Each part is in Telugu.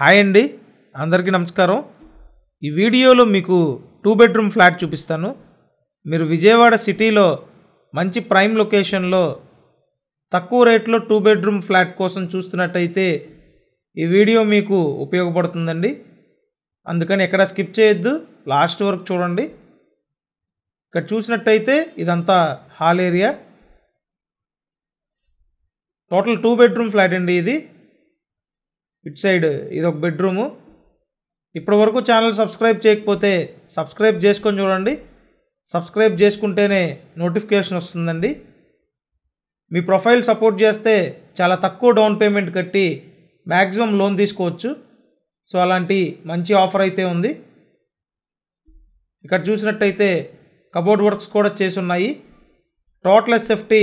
హాయ్ అండి అందరికీ నమస్కారం ఈ వీడియోలో మీకు టూ బెడ్రూమ్ ఫ్లాట్ చూపిస్తాను మీరు విజయవాడ సిటీలో మంచి ప్రైమ్ లొకేషన్లో తక్కువ రేట్లో టూ బెడ్రూమ్ ఫ్లాట్ కోసం చూస్తున్నట్టయితే ఈ వీడియో మీకు ఉపయోగపడుతుందండి అందుకని ఎక్కడ స్కిప్ చేయొద్దు లాస్ట్ వరకు చూడండి ఇక్కడ చూసినట్టయితే ఇదంతా hall area total two bedroom flat అండి ఇది ఇట్ సైడ్ ఇది ఒక బెడ్రూము ఇప్పటి వరకు ఛానల్ సబ్స్క్రైబ్ చేయకపోతే సబ్స్క్రైబ్ చేసుకొని చూడండి సబ్స్క్రైబ్ చేసుకుంటేనే నోటిఫికేషన్ వస్తుందండి మీ ప్రొఫైల్ సపోర్ట్ చేస్తే చాలా తక్కువ డౌన్ పేమెంట్ కట్టి మ్యాక్సిమం లోన్ తీసుకోవచ్చు సో అలాంటి మంచి ఆఫర్ అయితే ఉంది ఇక్కడ చూసినట్టయితే కబోర్డ్ వర్క్స్ కూడా ఉన్నాయి టోటల్ ఎస్ఎఫ్టీ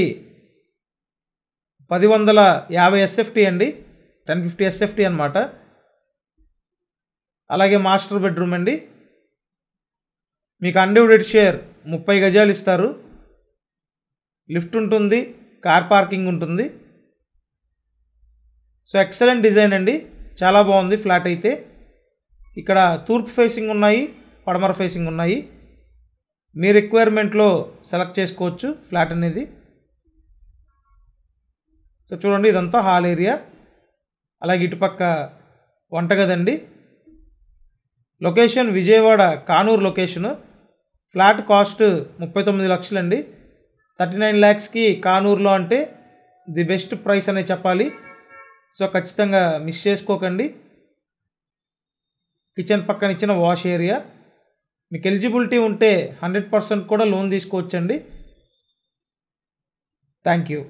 పది వందల యాభై ఎస్ఎఫ్టీ అండి టెన్ ఫిఫ్టీ ఎస్ఎఫ్టీ అనమాట అలాగే మాస్టర్ బెడ్రూమ్ అండి మీకు అన్డివిడెడ్ షేర్ ముప్పై గజాలు ఇస్తారు లిఫ్ట్ ఉంటుంది కార్ పార్కింగ్ ఉంటుంది సో ఎక్సలెంట్ డిజైన్ అండి చాలా బాగుంది ఫ్లాట్ అయితే ఇక్కడ తూర్పు ఫేసింగ్ ఉన్నాయి పడమర ఫేసింగ్ ఉన్నాయి మీ రిక్వైర్మెంట్లో సెలెక్ట్ చేసుకోవచ్చు ఫ్లాట్ అనేది సో చూడండి ఇదంతా హాల్ ఏరియా అలాగే ఇటుపక్క వంటగదండి location Vijayawada Kanuru location flat cost ముప్పై తొమ్మిది లక్షలండి థర్టీ నైన్ ల్యాక్స్కి కానూరులో అంటే ది బెస్ట్ ప్రైస్ అనే చెప్పాలి సో ఖచ్చితంగా మిస్ చేసుకోకండి కిచెన్ పక్కన ఇచ్చిన వాష్ ఏరియా మీకు ఎలిజిబిలిటీ ఉంటే హండ్రెడ్ పర్సెంట్ కూడా లోన్ తీసుకోవచ్చండి థ్యాంక్ యూ